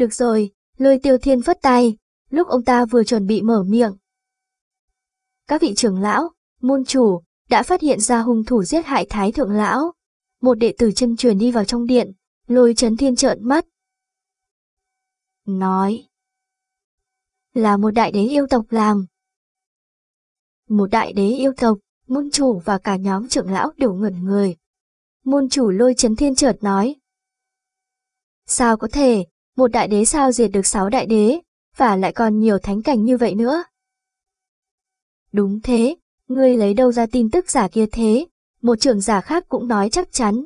Được rồi, lôi tiêu thiên phất tay, lúc ông ta vừa chuẩn bị mở miệng. Các vị trưởng lão, môn chủ, đã phát hiện ra hung thủ giết hại thái thượng lão. Một đệ tử chân truyền đi vào trong điện, lôi chấn thiên trợn mắt. Nói. Là một đại đế yêu tộc làm. Một đại đế yêu tộc, môn chủ và cả nhóm trưởng lão đều ngẩn người. Môn chủ lôi chấn thiên chợt nói. Sao có thể, một đại đế sao diệt được sáu đại đế, và lại còn nhiều thánh cảnh như vậy nữa. Đúng thế, ngươi lấy đâu ra tin tức giả kia thế, một trưởng giả khác cũng nói chắc chắn.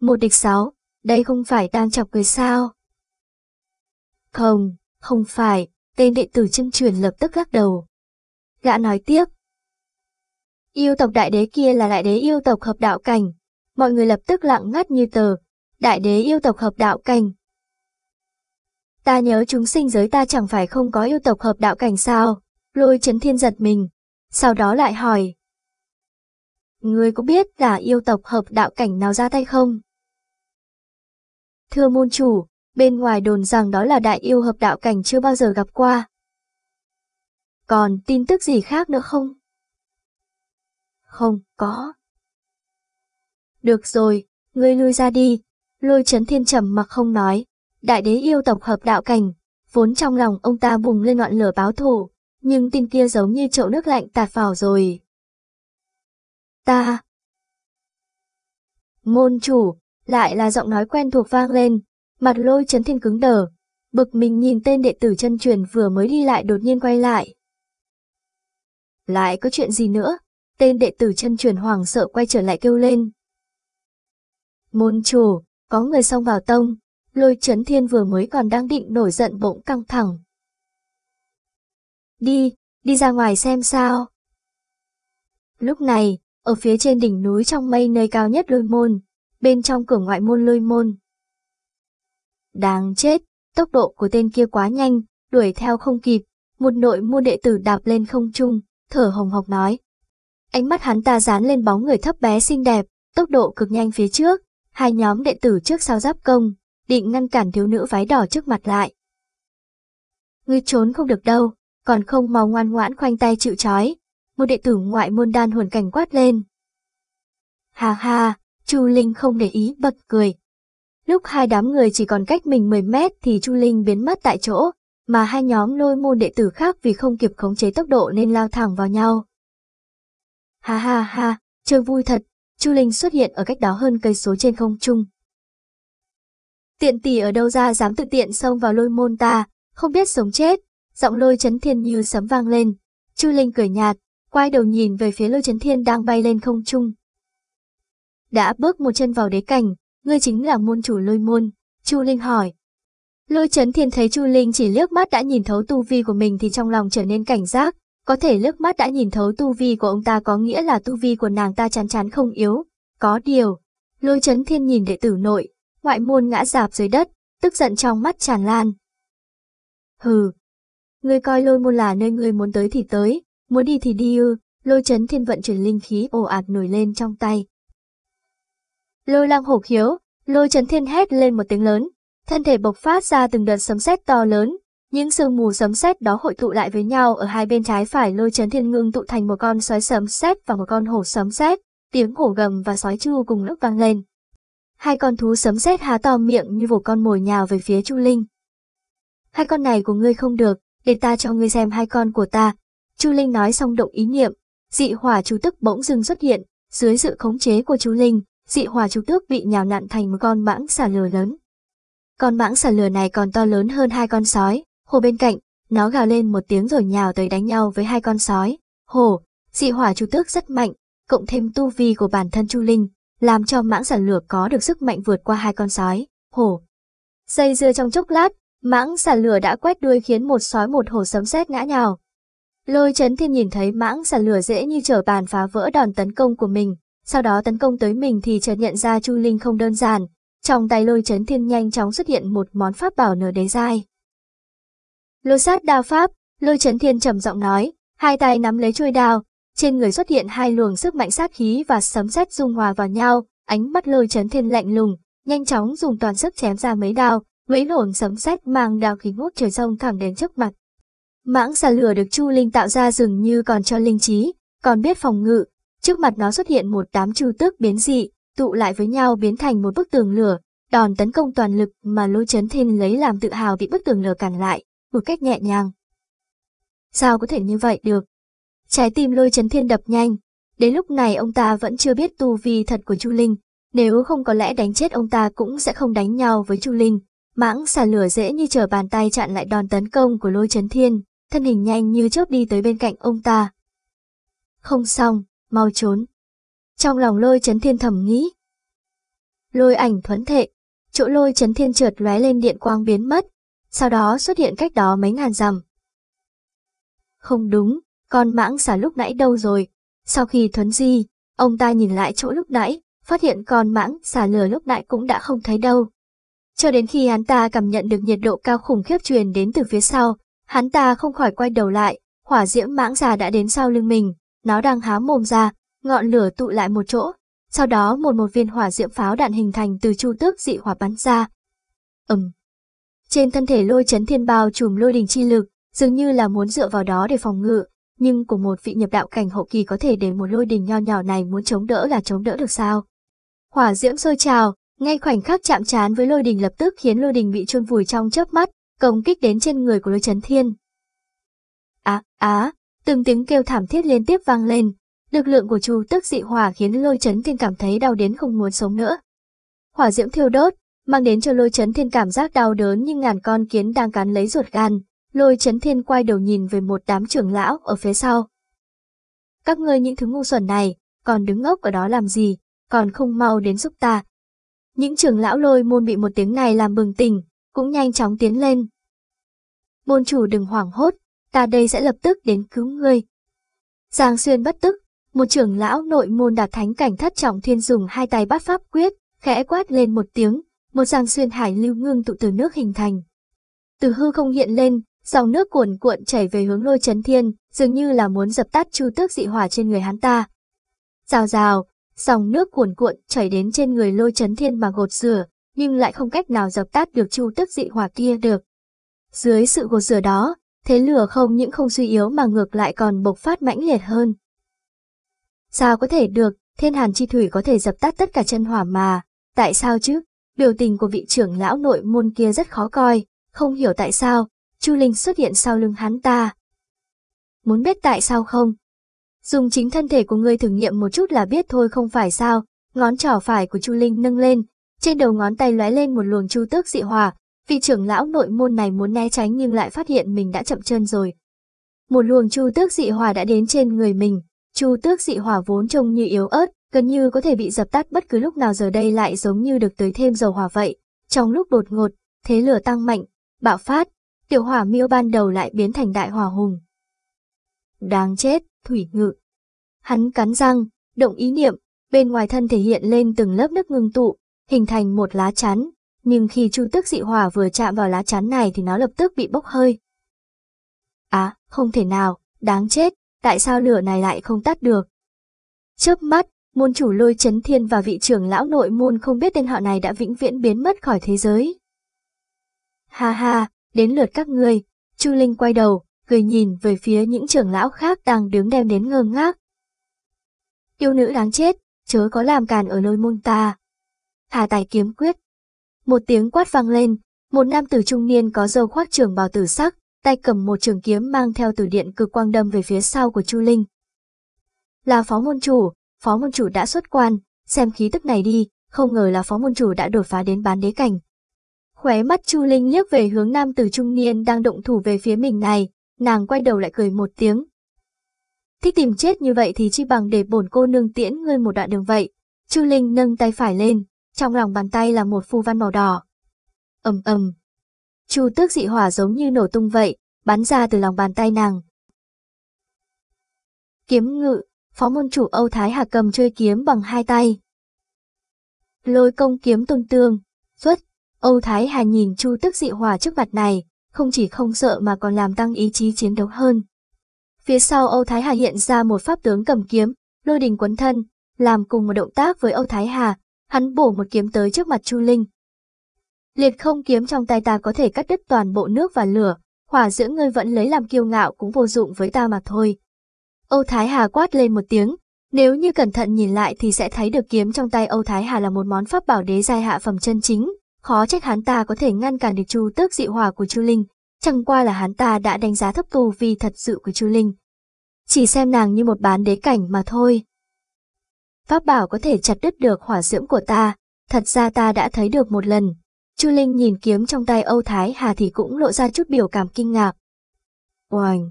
Một địch sáu, đây không phải đang chọc cười sao? Không, không phải, tên đệ tử chân truyền lập tức lắc đầu. Gã nói tiếp. Yêu tộc đại đế kia là đại đế yêu tộc hợp đạo cảnh, mọi người lập tức lặng ngắt như tờ. Đại đế yêu tộc hợp đạo cảnh, Ta nhớ chúng sinh giới ta chẳng phải không có yêu tộc hợp đạo cảnh sao? Lôi chấn thiên giật mình, sau đó lại hỏi. Ngươi có biết là yêu tộc hợp đạo cảnh nào ra tay không? Thưa môn chủ, bên ngoài đồn rằng đó là đại yêu hợp đạo cảnh chưa bao giờ gặp qua. Còn tin tức gì khác nữa không? Không, có. Được rồi, ngươi lui ra đi. Lôi chấn thiên trầm mặc không nói, Đại đế yêu tộc hợp đạo cảnh, vốn trong lòng ông ta bùng lên ngọn lửa báo thù, nhưng tin kia giống như chậu nước lạnh tạt vào rồi. Ta Môn chủ, lại là giọng nói quen thuộc vang lên, mặt lôi chấn thiên cứng đờ, bực mình nhìn tên đệ tử chân truyền vừa mới đi lại đột nhiên quay lại. Lại có chuyện gì nữa? Tên đệ tử chân truyền hoảng sợ quay trở lại kêu lên. Môn chủ, có người xông vào tông, lôi chấn thiên vừa mới còn đang định nổi giận bỗng căng thẳng. Đi, đi ra ngoài xem sao. Lúc này, ở phía trên đỉnh núi trong mây nơi cao nhất lôi môn, bên trong cửa ngoại môn lôi môn. Đáng chết, tốc độ của tên kia quá nhanh, đuổi theo không kịp, một nội môn đệ tử đạp lên không trung, thở hồng hộc nói. Ánh mắt hắn ta dán lên bóng người thấp bé xinh đẹp, tốc độ cực nhanh phía trước, hai nhóm đệ tử trước sau giáp công, định ngăn cản thiếu nữ váy đỏ trước mặt lại. Ngươi trốn không được đâu, còn không mau ngoan ngoãn khoanh tay chịu trói, một đệ tử ngoại môn đan hồn cảnh quát lên. Hà hà, Chu Linh không để ý bật cười. Lúc hai đám người chỉ còn cách mình 10 mét thì Chu Linh biến mất tại chỗ, mà hai nhóm lôi môn đệ tử khác vì không kịp khống chế tốc độ nên lao thẳng vào nhau. Hà hà hà, chơi vui thật, Chu Linh xuất hiện ở cách đó hơn cây số trên không trung, Tiện tỷ ở đâu ra dám tự tiện xông vào lôi môn ta, không biết sống chết. Giọng lôi chấn thiên như sấm vang lên. Chu Linh cười nhạt, quay đầu nhìn về phía lôi chấn thiên đang bay lên không trung. Đã bước một chân vào đế cảnh, ngươi chính là môn chủ lôi môn. Chu Linh hỏi. Lôi chấn thiên thấy Chu Linh chỉ liếc mắt đã nhìn thấu tu vi của mình thì trong lòng trở nên cảnh giác. Có thể liếc mắt đã nhìn thấu tu vi của ông ta có nghĩa là tu vi của nàng ta chán chán không yếu. Có điều, lôi chấn thiên nhìn đệ tử nội, ngoại môn ngã rạp dưới đất, tức giận trong mắt tràn lan. Hừ, ngươi coi lôi môn là nơi ngươi muốn tới thì tới, muốn đi thì đi ư, lôi chấn thiên vận chuyển linh khí ồ ạt nổi lên trong tay. Lôi lang hổ khiếu, lôi chấn thiên hét lên một tiếng lớn, thân thể bộc phát ra từng đợt sấm sét to lớn, những sương mù sấm sét đó hội tụ lại với nhau ở hai bên trái phải lôi chấn thiên ngưng tụ thành một con sói sấm sét và một con hổ sấm sét, tiếng hổ gầm và sói chu cùng lúc vang lên. Hai con thú sấm sét há to miệng như một con mồi nhào về phía Chu Linh. Hai con này của ngươi không được, để ta cho ngươi xem hai con của ta. Chu Linh nói xong động ý niệm, dị hỏa chú tức bỗng dưng xuất hiện, dưới sự khống chế của Chu Linh, dị hỏa chú tước bị nhào nặn thành một con mãng xà lừa lớn. Con mãng xà lừa này còn to lớn hơn hai con sói, hồ bên cạnh, nó gào lên một tiếng rồi nhào tới đánh nhau với hai con sói, hồ, dị hỏa chú tước rất mạnh, cộng thêm tu vi của bản thân Chu Linh, làm cho mãng sản lược có được sức mạnh vượt qua hai con sói, hổ. Dây dưa trong chốc lát, mãng sản lửa đã quét đuôi khiến một sói một hổ sấm sét ngã nhào. Lôi chấn thiên nhìn thấy mãng sản lửa dễ như trở bàn phá vỡ đòn tấn công của mình, sau đó tấn công tới mình thì chợt nhận ra Chu Linh không đơn giản, trong tay lôi chấn thiên nhanh chóng xuất hiện một món pháp bảo nở đế dai. Lôi sát đao pháp, lôi chấn thiên trầm giọng nói, hai tay nắm lấy chuôi đao, trên người xuất hiện hai luồng sức mạnh sát khí và sấm sét dung hòa vào nhau, ánh mắt lôi chấn thiên lạnh lùng, nhanh chóng dùng toàn sức chém ra mấy đao, lũy lổn sấm sét mang đao khí ngút trời sông thẳng đến trước mặt. Mãng xà lửa được Chu Linh tạo ra dường như còn cho linh trí, còn biết phòng ngự, trước mặt nó xuất hiện một đám trừ tước biến dị, tụ lại với nhau biến thành một bức tường lửa, đòn tấn công toàn lực mà lôi chấn thiên lấy làm tự hào bị bức tường lửa cản lại, một cách nhẹ nhàng. Sao có thể như vậy được, Trái tim lôi chấn thiên đập nhanh. Đến lúc này ông ta vẫn chưa biết tu vi thật của Chu Linh. Nếu không có lẽ đánh chết ông ta cũng sẽ không đánh nhau với Chu Linh. Mãng xà lửa dễ như trở bàn tay chặn lại đòn tấn công của lôi chấn thiên. Thân hình nhanh như chớp đi tới bên cạnh ông ta. Không xong, mau trốn. Trong lòng lôi chấn thiên thầm nghĩ. Lôi ảnh thuẫn thệ. Chỗ lôi chấn thiên trượt lóe lên điện quang biến mất. Sau đó xuất hiện cách đó mấy ngàn dặm. Không đúng, con mãng xà lúc nãy đâu rồi? Sau khi thuấn di, ông ta nhìn lại chỗ lúc nãy, phát hiện con mãng xà lửa lúc nãy cũng đã không thấy đâu. Cho đến khi hắn ta cảm nhận được nhiệt độ cao khủng khiếp truyền đến từ phía sau, hắn ta không khỏi quay đầu lại, hỏa diễm mãng xà đã đến sau lưng mình, nó đang há mồm ra, ngọn lửa tụ lại một chỗ, sau đó một một viên hỏa diễm pháo đạn hình thành từ chu tước dị hỏa bắn ra. Ừm. Trên thân thể lôi chấn thiên bao trùm lôi đình chi lực, dường như là muốn dựa vào đó để phòng ngự, nhưng của một vị nhập đạo cảnh hậu kỳ có thể để một lôi đình nho nhỏ này muốn chống đỡ là chống đỡ được sao? Hỏa diễm sôi trào, ngay khoảnh khắc chạm trán với lôi đình lập tức khiến lôi đình bị chôn vùi trong chớp mắt, công kích đến trên người của lôi chấn thiên. Á, á, từng tiếng kêu thảm thiết liên tiếp vang lên, lực lượng của chu tức dị hỏa khiến lôi chấn thiên cảm thấy đau đến không muốn sống nữa. Hỏa diễm thiêu đốt, mang đến cho lôi chấn thiên cảm giác đau đớn như ngàn con kiến đang cắn lấy ruột gan, Lôi chấn thiên quay đầu nhìn về một đám trưởng lão ở phía sau. Các ngươi những thứ ngu xuẩn này, còn đứng ngốc ở đó làm gì, còn không mau đến giúp ta. Những trưởng lão lôi môn bị một tiếng này làm bừng tỉnh, cũng nhanh chóng tiến lên. Môn chủ đừng hoảng hốt, ta đây sẽ lập tức đến cứu ngươi. Giang xuyên bất tức, một trưởng lão nội môn đạt thánh cảnh thất trọng thiên dùng hai tay bắt pháp quyết, khẽ quát lên một tiếng, một giang xuyên hải lưu ngưng tụ từ nước hình thành. Từ hư không hiện lên, Dòng nước cuồn cuộn chảy về hướng lôi chấn thiên, dường như là muốn dập tắt chu tước dị hỏa trên người hắn ta. Rào rào, dòng nước cuồn cuộn chảy đến trên người lôi chấn thiên mà gột rửa, nhưng lại không cách nào dập tắt được chu tước dị hỏa kia được. Dưới sự gột rửa đó, thế lửa không những không suy yếu mà ngược lại còn bộc phát mãnh liệt hơn. Sao có thể được, thiên hàn chi thủy có thể dập tắt tất cả chân hỏa mà, tại sao chứ? Biểu tình của vị trưởng lão nội môn kia rất khó coi, không hiểu tại sao, Chu Linh xuất hiện sau lưng hắn ta. Muốn biết tại sao không? Dùng chính thân thể của ngươi thử nghiệm một chút là biết thôi không phải sao, ngón trỏ phải của Chu Linh nâng lên, trên đầu ngón tay lóe lên một luồng chu tước dị hỏa, vị trưởng lão nội môn này muốn né tránh nhưng lại phát hiện mình đã chậm chân rồi. Một luồng chu tước dị hỏa đã đến trên người mình, chu tước dị hỏa vốn trông như yếu ớt, gần như có thể bị dập tắt bất cứ lúc nào giờ đây lại giống như được tưới thêm dầu hỏa vậy. Trong lúc đột ngột, thế lửa tăng mạnh, bạo phát, tiểu hỏa miêu ban đầu lại biến thành đại hỏa hùng. Đáng chết, thủy ngự. Hắn cắn răng, động ý niệm, bên ngoài thân thể hiện lên từng lớp nước ngưng tụ, hình thành một lá chắn, nhưng khi chu tức dị hỏa vừa chạm vào lá chắn này thì nó lập tức bị bốc hơi. À, không thể nào, đáng chết, tại sao lửa này lại không tắt được? Chớp mắt, môn chủ lôi chấn thiên và vị trưởng lão nội môn không biết tên họ này đã vĩnh viễn biến mất khỏi thế giới. Ha ha, đến lượt các ngươi. Chu Linh quay đầu, cười nhìn về phía những trưởng lão khác đang đứng đem đến ngơ ngác. Yêu nữ đáng chết, chớ có làm càn ở nơi môn ta. Hà tài kiếm quyết. Một tiếng quát vang lên, một nam tử trung niên có dâu khoác trưởng bào tử sắc, tay cầm một trường kiếm mang theo từ điện cực quang đâm về phía sau của Chu Linh. Là phó môn chủ, phó môn chủ đã xuất quan, xem khí tức này đi, không ngờ là phó môn chủ đã đột phá đến bán đế cảnh, Khóe mắt Chu Linh liếc về hướng nam tử trung niên đang động thủ về phía mình này, nàng quay đầu lại cười một tiếng. Thích tìm chết như vậy thì chi bằng để bổn cô nương tiễn ngươi một đoạn đường vậy. Chu Linh nâng tay phải lên, trong lòng bàn tay là một phu văn màu đỏ. ầm ầm. Chu Tước dị hỏa giống như nổ tung vậy, bắn ra từ lòng bàn tay nàng. Kiếm ngự, phó môn chủ Âu Thái Hà cầm chơi kiếm bằng hai tay. Lôi công kiếm tôn tương, xuất Âu Thái Hà nhìn Chu Tức Dị hòa trước mặt này, không chỉ không sợ mà còn làm tăng ý chí chiến đấu hơn. Phía sau Âu Thái Hà hiện ra một pháp tướng cầm kiếm, lôi đình quấn thân, làm cùng một động tác với Âu Thái Hà, hắn bổ một kiếm tới trước mặt Chu Linh. Liệt không kiếm trong tay ta có thể cắt đứt toàn bộ nước và lửa, hỏa giữa ngươi vẫn lấy làm kiêu ngạo cũng vô dụng với ta mà thôi. Âu Thái Hà quát lên một tiếng, nếu như cẩn thận nhìn lại thì sẽ thấy được kiếm trong tay Âu Thái Hà là một món pháp bảo đế giai hạ phẩm chân chính, khó trách hắn ta có thể ngăn cản được chu tước dị hòa của Chu Linh, chẳng qua là hắn ta đã đánh giá thấp tu vi thật sự của Chu Linh. Chỉ xem nàng như một bán đế cảnh mà thôi. Pháp bảo có thể chặt đứt được hỏa diễm của ta, thật ra ta đã thấy được một lần. Chu Linh nhìn kiếm trong tay Âu Thái Hà thì cũng lộ ra chút biểu cảm kinh ngạc. Oành!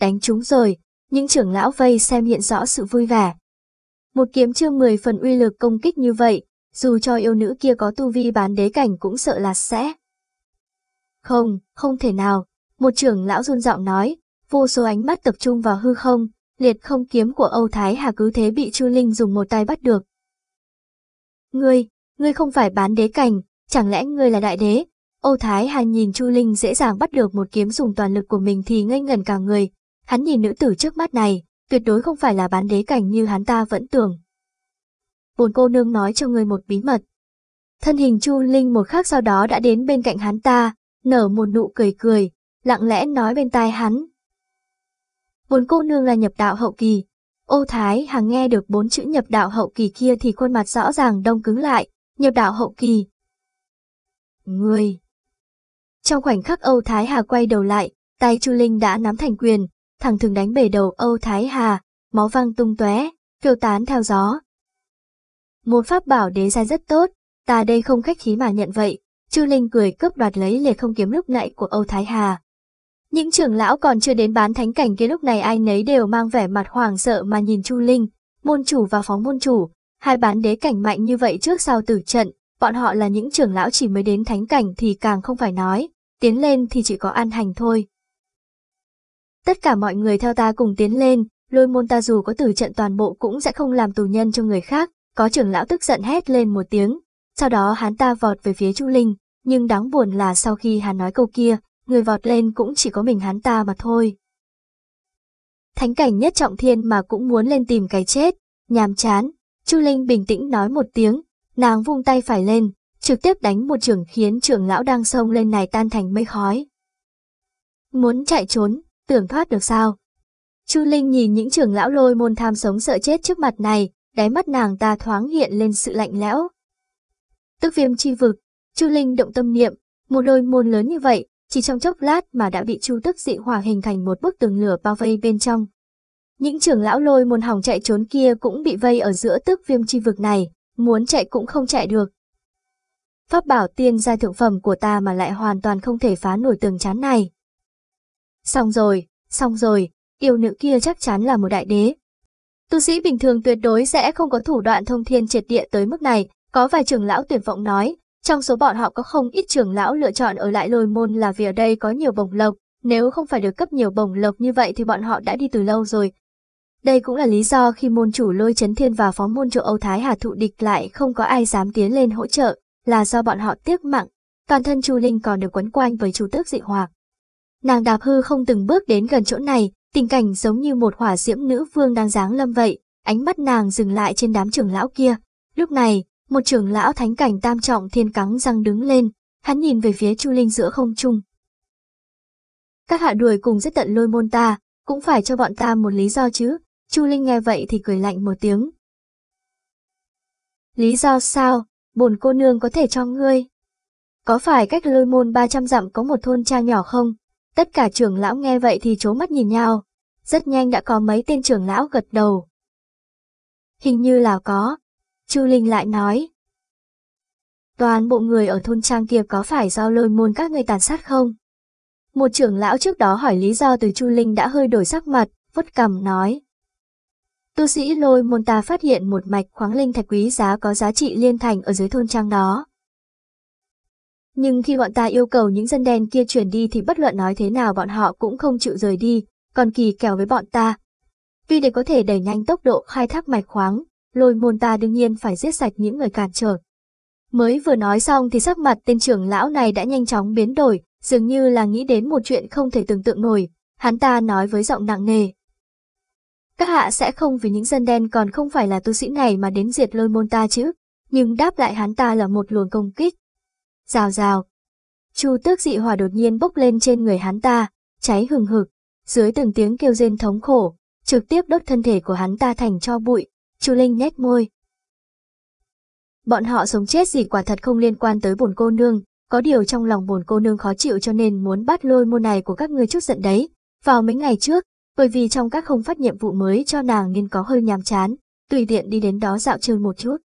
Đánh chúng rồi, những trưởng lão vây xem hiện rõ sự vui vẻ. Một kiếm chưa 10 phần uy lực công kích như vậy, dù cho yêu nữ kia có tu vi bán đế cảnh cũng sợ là sẽ. Không, không thể nào, một trưởng lão run giọng nói, vô số ánh mắt tập trung vào hư không, liệt không kiếm của Âu Thái Hà cứ thế bị Chu Linh dùng một tay bắt được. Ngươi, ngươi không phải bán đế cảnh, chẳng lẽ ngươi là đại đế? Âu Thái Hà nhìn Chu Linh dễ dàng bắt được một kiếm dùng toàn lực của mình thì ngây ngẩn cả người. Hắn nhìn nữ tử trước mắt này, tuyệt đối không phải là bán đế cảnh như hắn ta vẫn tưởng bồn cô nương nói cho người một bí mật. Thân hình Chu Linh một khắc sau đó đã đến bên cạnh hắn ta, nở một nụ cười cười, lặng lẽ nói bên tai hắn. Bồn cô nương là nhập đạo hậu kỳ. Ô Thái Hằng nghe được bốn chữ nhập đạo hậu kỳ kia thì khuôn mặt rõ ràng đông cứng lại, nhập đạo hậu kỳ. Người! Trong khoảnh khắc Âu Thái Hà quay đầu lại, tay Chu Linh đã nắm thành quyền, thẳng thường đánh bể đầu Âu Thái Hà, máu văng tung tóe, phiêu tán theo gió môn pháp bảo đế giai rất tốt, ta đây không khách khí mà nhận vậy. Chu Linh cười cướp đoạt lấy liệt không kiếm lúc nãy của Âu Thái Hà. Những trưởng lão còn chưa đến bán thánh cảnh kia lúc này ai nấy đều mang vẻ mặt hoảng sợ mà nhìn Chu Linh, môn chủ và phóng môn chủ, hai bán đế cảnh mạnh như vậy trước sau tử trận, bọn họ là những trưởng lão chỉ mới đến thánh cảnh thì càng không phải nói, tiến lên thì chỉ có an hành thôi. Tất cả mọi người theo ta cùng tiến lên, lôi môn ta dù có tử trận toàn bộ cũng sẽ không làm tù nhân cho người khác, có trưởng lão tức giận hét lên một tiếng, sau đó hắn ta vọt về phía Chu Linh, nhưng đáng buồn là sau khi hắn nói câu kia, người vọt lên cũng chỉ có mình hắn ta mà thôi. Thánh cảnh nhất trọng thiên mà cũng muốn lên tìm cái chết, nhàm chán, Chu Linh bình tĩnh nói một tiếng, nàng vung tay phải lên, trực tiếp đánh một trường khiến trưởng lão đang sông lên này tan thành mây khói. Muốn chạy trốn, tưởng thoát được sao? Chu Linh nhìn những trưởng lão lôi môn tham sống sợ chết trước mặt này, đáy mắt nàng ta thoáng hiện lên sự lạnh lẽo. Tức viêm chi vực, Chu Linh động tâm niệm, một đôi môn lớn như vậy, chỉ trong chốc lát mà đã bị Chu Tức dị hỏa hình thành một bức tường lửa bao vây bên trong. Những trưởng lão lôi môn hỏng chạy trốn kia cũng bị vây ở giữa tức viêm chi vực này, muốn chạy cũng không chạy được. Pháp bảo tiên gia thượng phẩm của ta mà lại hoàn toàn không thể phá nổi tường chán này. Xong rồi, xong rồi, yêu nữ kia chắc chắn là một đại đế, Tu sĩ bình thường tuyệt đối sẽ không có thủ đoạn thông thiên triệt địa tới mức này, có vài trưởng lão tuyển vọng nói, trong số bọn họ có không ít trưởng lão lựa chọn ở lại lôi môn là vì ở đây có nhiều bồng lộc, nếu không phải được cấp nhiều bồng lộc như vậy thì bọn họ đã đi từ lâu rồi. Đây cũng là lý do khi môn chủ lôi chấn thiên và phó môn chủ Âu Thái Hà thụ địch lại không có ai dám tiến lên hỗ trợ, là do bọn họ tiếc mạng, toàn thân Chu Linh còn được quấn quanh với chú tước dị hòa. Nàng đạp hư không từng bước đến gần chỗ này, Tình cảnh giống như một hỏa diễm nữ vương đang giáng lâm vậy, ánh mắt nàng dừng lại trên đám trưởng lão kia. Lúc này, một trưởng lão thánh cảnh tam trọng thiên cắn răng đứng lên, hắn nhìn về phía Chu Linh giữa không trung. Các hạ đuổi cùng rất tận lôi môn ta, cũng phải cho bọn ta một lý do chứ. Chu Linh nghe vậy thì cười lạnh một tiếng. Lý do sao, bồn cô nương có thể cho ngươi? Có phải cách lôi môn 300 dặm có một thôn trang nhỏ không? Tất cả trưởng lão nghe vậy thì chố mắt nhìn nhau, rất nhanh đã có mấy tên trưởng lão gật đầu. Hình như là có, Chu Linh lại nói. Toàn bộ người ở thôn Trang kia có phải do lôi môn các người tàn sát không? Một trưởng lão trước đó hỏi lý do từ Chu Linh đã hơi đổi sắc mặt, vốt cằm nói. Tu sĩ lôi môn ta phát hiện một mạch khoáng linh thạch quý giá có giá trị liên thành ở dưới thôn Trang đó. Nhưng khi bọn ta yêu cầu những dân đen kia chuyển đi thì bất luận nói thế nào bọn họ cũng không chịu rời đi, còn kỳ kèo với bọn ta. Vì để có thể đẩy nhanh tốc độ khai thác mạch khoáng, lôi môn ta đương nhiên phải giết sạch những người cản trở. Mới vừa nói xong thì sắc mặt tên trưởng lão này đã nhanh chóng biến đổi, dường như là nghĩ đến một chuyện không thể tưởng tượng nổi, hắn ta nói với giọng nặng nề. Các hạ sẽ không vì những dân đen còn không phải là tu sĩ này mà đến diệt lôi môn ta chứ, nhưng đáp lại hắn ta là một luồng công kích, rào rào. Chu tước dị hòa đột nhiên bốc lên trên người hắn ta, cháy hừng hực, dưới từng tiếng kêu rên thống khổ, trực tiếp đốt thân thể của hắn ta thành cho bụi, Chu Linh nhếch môi. Bọn họ sống chết gì quả thật không liên quan tới bồn cô nương, có điều trong lòng bồn cô nương khó chịu cho nên muốn bắt lôi môn này của các ngươi chút giận đấy. Vào mấy ngày trước, bởi vì trong các không phát nhiệm vụ mới cho nàng nên có hơi nhàm chán, tùy tiện đi đến đó dạo chơi một chút.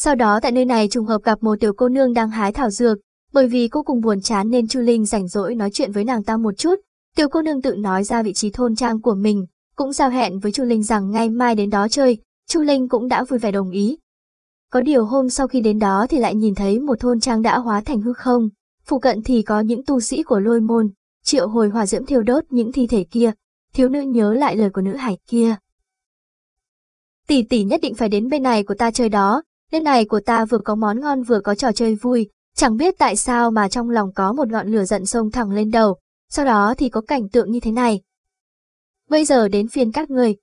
Sau đó tại nơi này trùng hợp gặp một tiểu cô nương đang hái thảo dược, bởi vì cô cùng buồn chán nên Chu Linh rảnh rỗi nói chuyện với nàng ta một chút. Tiểu cô nương tự nói ra vị trí thôn trang của mình, cũng giao hẹn với Chu Linh rằng ngay mai đến đó chơi, Chu Linh cũng đã vui vẻ đồng ý. Có điều hôm sau khi đến đó thì lại nhìn thấy một thôn trang đã hóa thành hư không, phụ cận thì có những tu sĩ của lôi môn, triệu hồi hỏa diễm thiêu đốt những thi thể kia, thiếu nữ nhớ lại lời của nữ hải kia. Tỷ tỷ nhất định phải đến bên này của ta chơi đó, Nơi này của ta vừa có món ngon vừa có trò chơi vui, chẳng biết tại sao mà trong lòng có một ngọn lửa giận sông thẳng lên đầu, sau đó thì có cảnh tượng như thế này. Bây giờ đến phiên các người.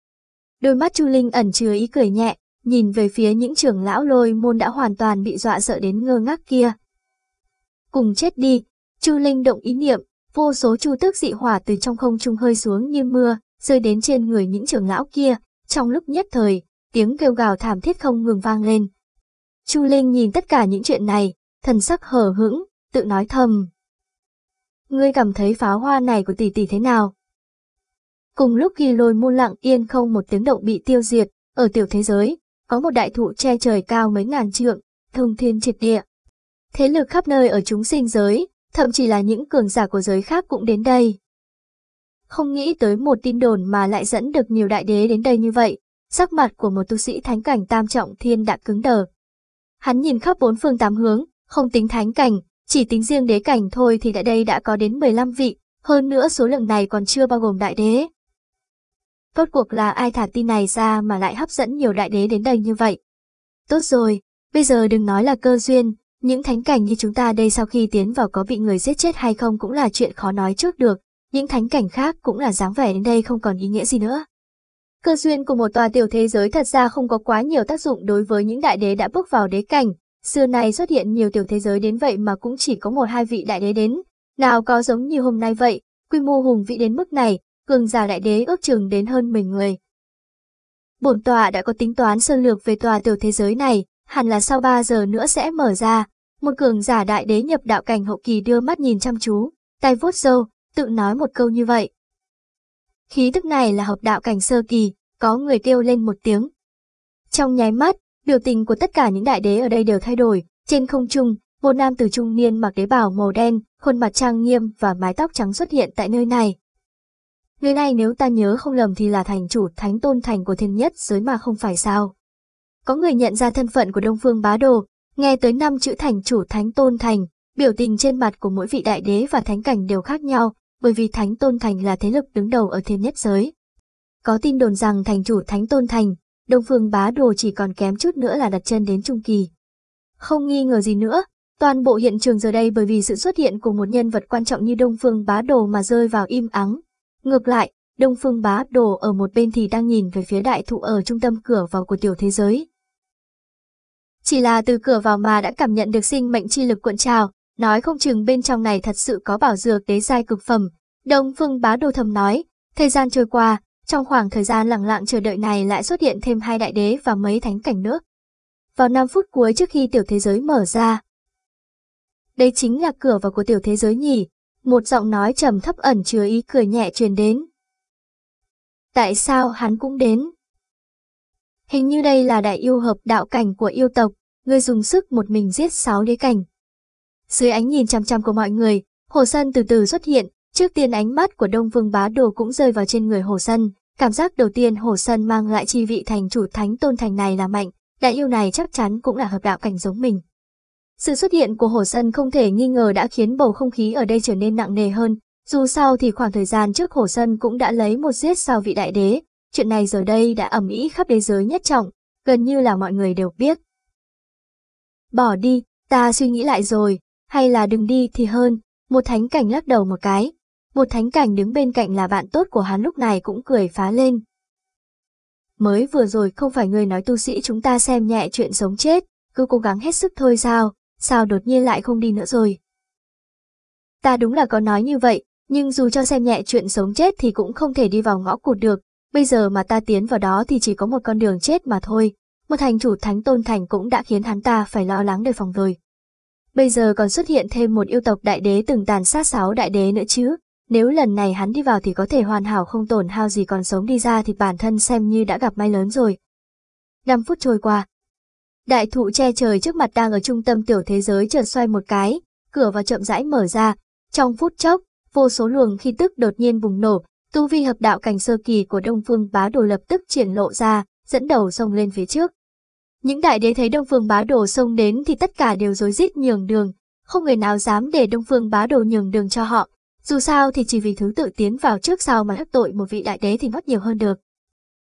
Đôi mắt Chu Linh ẩn chứa ý cười nhẹ, nhìn về phía những trưởng lão lôi môn đã hoàn toàn bị dọa sợ đến ngơ ngác kia. Cùng chết đi, Chu Linh động ý niệm, vô số chu tước dị hỏa từ trong không trung hơi xuống như mưa, rơi đến trên người những trưởng lão kia, trong lúc nhất thời, tiếng kêu gào thảm thiết không ngừng vang lên. Chu Linh nhìn tất cả những chuyện này, thần sắc hờ hững, tự nói thầm. Ngươi cảm thấy pháo hoa này của tỷ tỷ thế nào? Cùng lúc ghi lôi muôn lặng yên không một tiếng động bị tiêu diệt, ở tiểu thế giới, có một đại thụ che trời cao mấy ngàn trượng, thông thiên triệt địa. Thế lực khắp nơi ở chúng sinh giới, thậm chí là những cường giả của giới khác cũng đến đây. Không nghĩ tới một tin đồn mà lại dẫn được nhiều đại đế đến đây như vậy, sắc mặt của một tu sĩ thánh cảnh tam trọng thiên đã cứng đờ, Hắn nhìn khắp bốn phương tám hướng, không tính thánh cảnh, chỉ tính riêng đế cảnh thôi thì tại đây đã có đến 15 vị, hơn nữa số lượng này còn chưa bao gồm đại đế. Tốt cuộc là ai thả tin này ra mà lại hấp dẫn nhiều đại đế đến đây như vậy. Tốt rồi, bây giờ đừng nói là cơ duyên, những thánh cảnh như chúng ta đây sau khi tiến vào có bị người giết chết hay không cũng là chuyện khó nói trước được, những thánh cảnh khác cũng là dáng vẻ đến đây không còn ý nghĩa gì nữa. Cơ duyên của một tòa tiểu thế giới thật ra không có quá nhiều tác dụng đối với những đại đế đã bước vào đế cảnh. Xưa này xuất hiện nhiều tiểu thế giới đến vậy mà cũng chỉ có một hai vị đại đế đến. Nào có giống như hôm nay vậy, quy mô hùng vĩ đến mức này, cường giả đại đế ước chừng đến hơn 10 người. Bổn tòa đã có tính toán sơ lược về tòa tiểu thế giới này, hẳn là sau 3 giờ nữa sẽ mở ra. Một cường giả đại đế nhập đạo cảnh hậu kỳ đưa mắt nhìn chăm chú, tay vuốt râu, tự nói một câu như vậy. Khí tức này là hợp đạo cảnh sơ kỳ, có người kêu lên một tiếng. Trong nháy mắt, biểu tình của tất cả những đại đế ở đây đều thay đổi, trên không trung, một nam tử trung niên mặc đế bào màu đen, khuôn mặt trang nghiêm và mái tóc trắng xuất hiện tại nơi này. Người này nếu ta nhớ không lầm thì là thành chủ thánh tôn thành của thiên nhất giới mà không phải sao. Có người nhận ra thân phận của Đông Phương Bá Đồ, nghe tới năm chữ thành chủ thánh tôn thành, biểu tình trên mặt của mỗi vị đại đế và thánh cảnh đều khác nhau, bởi vì Thánh Tôn Thành là thế lực đứng đầu ở thêm nhất giới. Có tin đồn rằng thành chủ Thánh Tôn Thành, Đông Phương Bá Đồ chỉ còn kém chút nữa là đặt chân đến Trung Kỳ. Không nghi ngờ gì nữa, toàn bộ hiện trường giờ đây bởi vì sự xuất hiện của một nhân vật quan trọng như Đông Phương Bá Đồ mà rơi vào im ắng. Ngược lại, Đông Phương Bá Đồ ở một bên thì đang nhìn về phía đại thụ ở trung tâm cửa vào của tiểu thế giới. Chỉ là từ cửa vào mà đã cảm nhận được sinh mệnh chi lực cuộn trào, Nói không chừng bên trong này thật sự có bảo dược đế giai cực phẩm. Đông Phương Bá Đồ thầm nói, thời gian trôi qua, trong khoảng thời gian lặng lặng chờ đợi này lại xuất hiện thêm hai đại đế và mấy thánh cảnh nữa. Vào 5 phút cuối trước khi tiểu thế giới mở ra. Đây chính là cửa vào của tiểu thế giới nhỉ, một giọng nói trầm thấp ẩn chứa ý cười nhẹ truyền đến. Tại sao hắn cũng đến? Hình như đây là đại yêu hợp đạo cảnh của yêu tộc, người dùng sức một mình giết sáu đế cảnh, dưới ánh nhìn chăm chăm của mọi người, Hồ Sân từ từ xuất hiện, trước tiên ánh mắt của Đông Vương Bá Đồ cũng rơi vào trên người Hồ Sân. Cảm giác đầu tiên Hồ Sân mang lại chi vị thành chủ thánh tôn thành này là mạnh, đại yêu này chắc chắn cũng là hợp đạo cảnh giống mình. Sự xuất hiện của Hồ Sân không thể nghi ngờ đã khiến bầu không khí ở đây trở nên nặng nề hơn, dù sao thì khoảng thời gian trước Hồ Sân cũng đã lấy một giết sao vị đại đế, chuyện này giờ đây đã ẩm ý khắp thế giới nhất trọng, gần như là mọi người đều biết. Bỏ đi, ta suy nghĩ lại rồi, hay là đừng đi thì hơn, một thánh cảnh lắc đầu một cái. Một thánh cảnh đứng bên cạnh là bạn tốt của hắn lúc này cũng cười phá lên. Mới vừa rồi không phải người nói tu sĩ chúng ta xem nhẹ chuyện sống chết, cứ cố gắng hết sức thôi sao, sao đột nhiên lại không đi nữa rồi. Ta đúng là có nói như vậy, nhưng dù cho xem nhẹ chuyện sống chết thì cũng không thể đi vào ngõ cụt được, bây giờ mà ta tiến vào đó thì chỉ có một con đường chết mà thôi. Một thành chủ thánh tôn thành cũng đã khiến hắn ta phải lo lắng đề phòng rồi. Bây giờ còn xuất hiện thêm một yêu tộc đại đế từng tàn sát sáu đại đế nữa chứ. Nếu lần này hắn đi vào thì có thể hoàn hảo không tổn hao gì còn sống đi ra thì bản thân xem như đã gặp may lớn rồi. 5 phút trôi qua. Đại thụ che trời trước mặt đang ở trung tâm tiểu thế giới chợt xoay một cái, cửa vào chậm rãi mở ra. Trong phút chốc, vô số luồng khi tức đột nhiên bùng nổ, tu vi hợp đạo cảnh sơ kỳ của Đông Phương Bá Đồ lập tức triển lộ ra, dẫn đầu sông lên phía trước. Những đại đế thấy Đông Phương Bá Đồ xông đến thì tất cả đều rối rít nhường đường, không người nào dám để Đông Phương Bá Đồ nhường đường cho họ. Dù sao thì chỉ vì thứ tự tiến vào trước sau mà đắc tội một vị đại đế thì mất nhiều hơn được.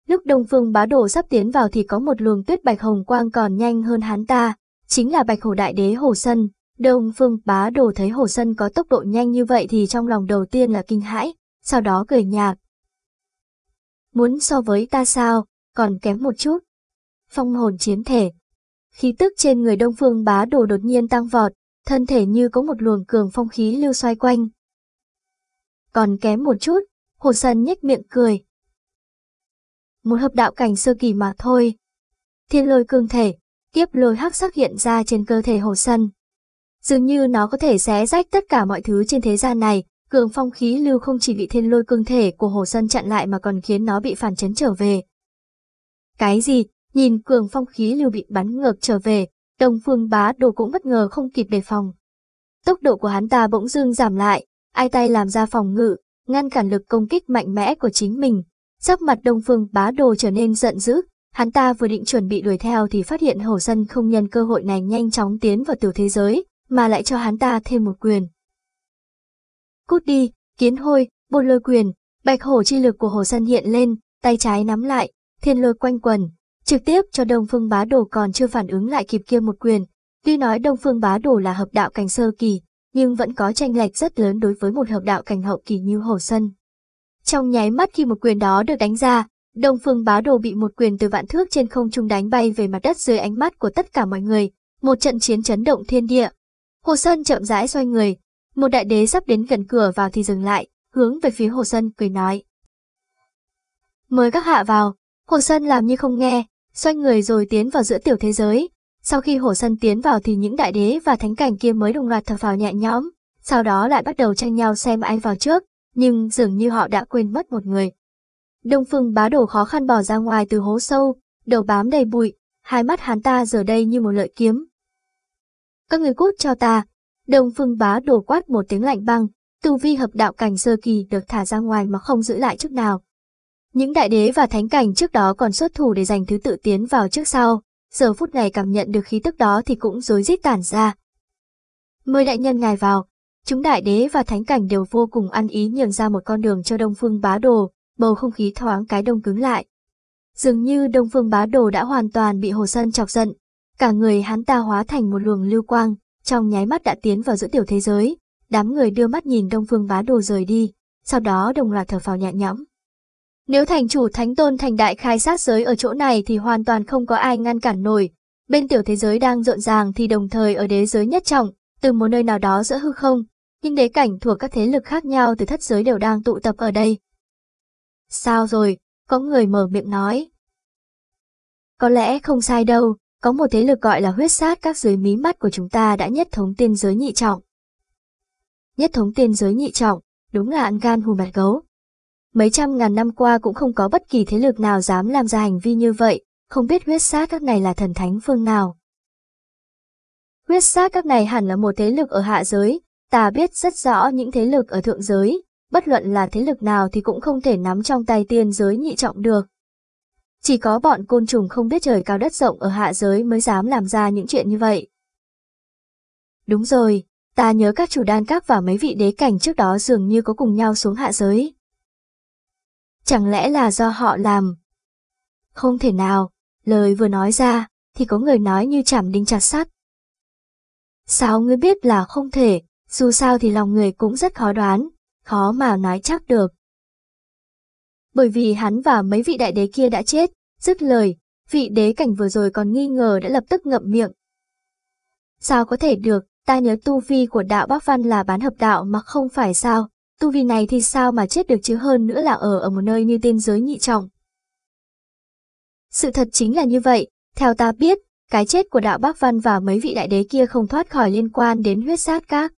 Lúc Đông Phương Bá Đồ sắp tiến vào thì có một luồng tuyết bạch hồng quang còn nhanh hơn hắn ta, chính là Bạch Hổ Đại Đế Hồ Sân. Đông Phương Bá Đồ thấy Hồ Sân có tốc độ nhanh như vậy thì trong lòng đầu tiên là kinh hãi, sau đó cười nhạt. Muốn so với ta sao, còn kém một chút phong hồn chiếm thể. Khí tức trên người Đông Phương Bá Đồ đột nhiên tăng vọt, thân thể như có một luồng cường phong khí lưu xoay quanh. Còn kém một chút, Hồ Sần nhếch miệng cười. Một hợp đạo cảnh sơ kỳ mà thôi. Thiên lôi cương thể, tiếp lôi hắc sắc hiện ra trên cơ thể Hồ Sần. Dường như nó có thể xé rách tất cả mọi thứ trên thế gian này, cường phong khí lưu không chỉ bị thiên lôi cương thể của Hồ Sân chặn lại mà còn khiến nó bị phản chấn trở về. Cái gì, nhìn cường phong khí lưu bị bắn ngược trở về, đồng phương bá đồ cũng bất ngờ không kịp đề phòng. Tốc độ của hắn ta bỗng dưng giảm lại, ai tay làm ra phòng ngự, ngăn cản lực công kích mạnh mẽ của chính mình. Sắc mặt đông phương bá đồ trở nên giận dữ, hắn ta vừa định chuẩn bị đuổi theo thì phát hiện hổ sân không nhân cơ hội này nhanh chóng tiến vào tiểu thế giới, mà lại cho hắn ta thêm một quyền. Cút đi, kiến hôi, bôn lôi quyền, bạch hổ chi lực của hổ sân hiện lên, tay trái nắm lại, thiên lôi quanh quần, trực tiếp cho Đông Phương Bá Đồ còn chưa phản ứng lại kịp kia một quyền. Tuy nói Đông Phương Bá Đồ là hợp đạo cảnh sơ kỳ, nhưng vẫn có tranh lệch rất lớn đối với một hợp đạo cảnh hậu kỳ như Hồ Sân. Trong nháy mắt khi một quyền đó được đánh ra, Đông Phương Bá Đồ bị một quyền từ vạn thước trên không trung đánh bay về mặt đất dưới ánh mắt của tất cả mọi người, một trận chiến chấn động thiên địa. Hồ Sân chậm rãi xoay người, một đại đế sắp đến gần cửa vào thì dừng lại, hướng về phía Hồ Sân cười nói. Mời các hạ vào, Hồ Sân làm như không nghe, xoay người rồi tiến vào giữa tiểu thế giới. Sau khi hổ sân tiến vào thì những đại đế và thánh cảnh kia mới đồng loạt thở vào nhẹ nhõm, sau đó lại bắt đầu tranh nhau xem ai vào trước, nhưng dường như họ đã quên mất một người. Đông phương bá đổ khó khăn bỏ ra ngoài từ hố sâu, đầu bám đầy bụi, hai mắt hắn ta giờ đây như một lợi kiếm. Các người cút cho ta, đông phương bá đổ quát một tiếng lạnh băng, tu vi hợp đạo cảnh sơ kỳ được thả ra ngoài mà không giữ lại chút nào. Những đại đế và thánh cảnh trước đó còn xuất thủ để giành thứ tự tiến vào trước sau, giờ phút này cảm nhận được khí tức đó thì cũng rối rít tản ra. Mời đại nhân ngài vào, chúng đại đế và thánh cảnh đều vô cùng ăn ý nhường ra một con đường cho Đông Phương Bá Đồ, bầu không khí thoáng cái đông cứng lại. Dường như Đông Phương Bá Đồ đã hoàn toàn bị Hồ Sân chọc giận, cả người hắn ta hóa thành một luồng lưu quang, trong nháy mắt đã tiến vào giữa tiểu thế giới, đám người đưa mắt nhìn Đông Phương Bá Đồ rời đi, sau đó đồng loạt thở phào nhẹ nhõm. Nếu thành chủ thánh tôn thành đại khai sát giới ở chỗ này thì hoàn toàn không có ai ngăn cản nổi. Bên tiểu thế giới đang rộn ràng thì đồng thời ở đế giới nhất trọng, từ một nơi nào đó giữa hư không, nhưng đế cảnh thuộc các thế lực khác nhau từ thất giới đều đang tụ tập ở đây. Sao rồi? Có người mở miệng nói. Có lẽ không sai đâu, có một thế lực gọi là huyết sát các dưới mí mắt của chúng ta đã nhất thống tiên giới nhị trọng. Nhất thống tiên giới nhị trọng, đúng là ăn gan hù mặt gấu, mấy trăm ngàn năm qua cũng không có bất kỳ thế lực nào dám làm ra hành vi như vậy, không biết huyết sát các này là thần thánh phương nào. Huyết sát các này hẳn là một thế lực ở hạ giới, ta biết rất rõ những thế lực ở thượng giới, bất luận là thế lực nào thì cũng không thể nắm trong tay tiên giới nhị trọng được. Chỉ có bọn côn trùng không biết trời cao đất rộng ở hạ giới mới dám làm ra những chuyện như vậy. Đúng rồi, ta nhớ các chủ đan các và mấy vị đế cảnh trước đó dường như có cùng nhau xuống hạ giới. Chẳng lẽ là do họ làm? Không thể nào, lời vừa nói ra, thì có người nói như chảm đinh chặt sắt. Sao ngươi biết là không thể, dù sao thì lòng người cũng rất khó đoán, khó mà nói chắc được. Bởi vì hắn và mấy vị đại đế kia đã chết, dứt lời, vị đế cảnh vừa rồi còn nghi ngờ đã lập tức ngậm miệng. Sao có thể được, ta nhớ tu vi của đạo Bắc Văn là bán hợp đạo mà không phải sao, tu vi này thì sao mà chết được chứ hơn nữa là ở ở một nơi như tiên giới nhị trọng. Sự thật chính là như vậy, theo ta biết, cái chết của đạo Bác Văn và mấy vị đại đế kia không thoát khỏi liên quan đến huyết sát các.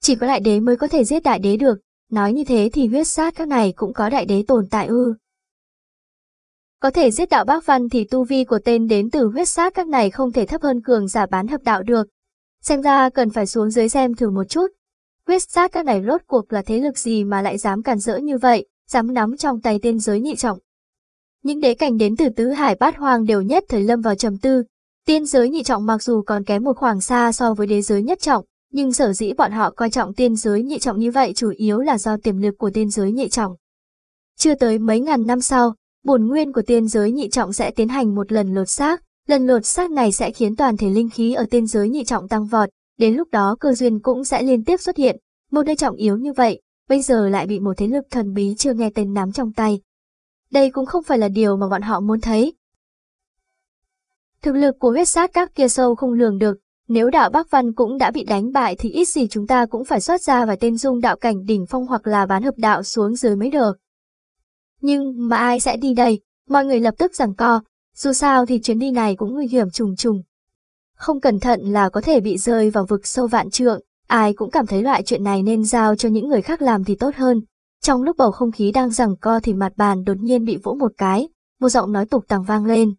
Chỉ có đại đế mới có thể giết đại đế được, nói như thế thì huyết sát các này cũng có đại đế tồn tại ư. Có thể giết đạo Bác Văn thì tu vi của tên đến từ huyết sát các này không thể thấp hơn cường giả bán hợp đạo được. Xem ra cần phải xuống dưới xem thử một chút, Huyết sát các này rốt cuộc là thế lực gì mà lại dám cản rỡ như vậy, dám nắm trong tay tiên giới nhị trọng. Những đế cảnh đến từ tứ hải bát hoàng đều nhất thời lâm vào trầm tư. Tiên giới nhị trọng mặc dù còn kém một khoảng xa so với đế giới nhất trọng, nhưng sở dĩ bọn họ coi trọng tiên giới nhị trọng như vậy chủ yếu là do tiềm lực của tiên giới nhị trọng. Chưa tới mấy ngàn năm sau, bổn nguyên của tiên giới nhị trọng sẽ tiến hành một lần lột xác, lần lột xác này sẽ khiến toàn thể linh khí ở tiên giới nhị trọng tăng vọt, Đến lúc đó cơ duyên cũng sẽ liên tiếp xuất hiện, một nơi trọng yếu như vậy, bây giờ lại bị một thế lực thần bí chưa nghe tên nắm trong tay. Đây cũng không phải là điều mà bọn họ muốn thấy. Thực lực của huyết sát các kia sâu không lường được, nếu đạo Bắc Văn cũng đã bị đánh bại thì ít gì chúng ta cũng phải xuất ra và tên dung đạo cảnh đỉnh phong hoặc là bán hợp đạo xuống dưới mới được. Nhưng mà ai sẽ đi đây? Mọi người lập tức giằng co, dù sao thì chuyến đi này cũng nguy hiểm trùng trùng không cẩn thận là có thể bị rơi vào vực sâu vạn trượng, ai cũng cảm thấy loại chuyện này nên giao cho những người khác làm thì tốt hơn. Trong lúc bầu không khí đang giằng co thì mặt bàn đột nhiên bị vỗ một cái, một giọng nói tục tằng vang lên.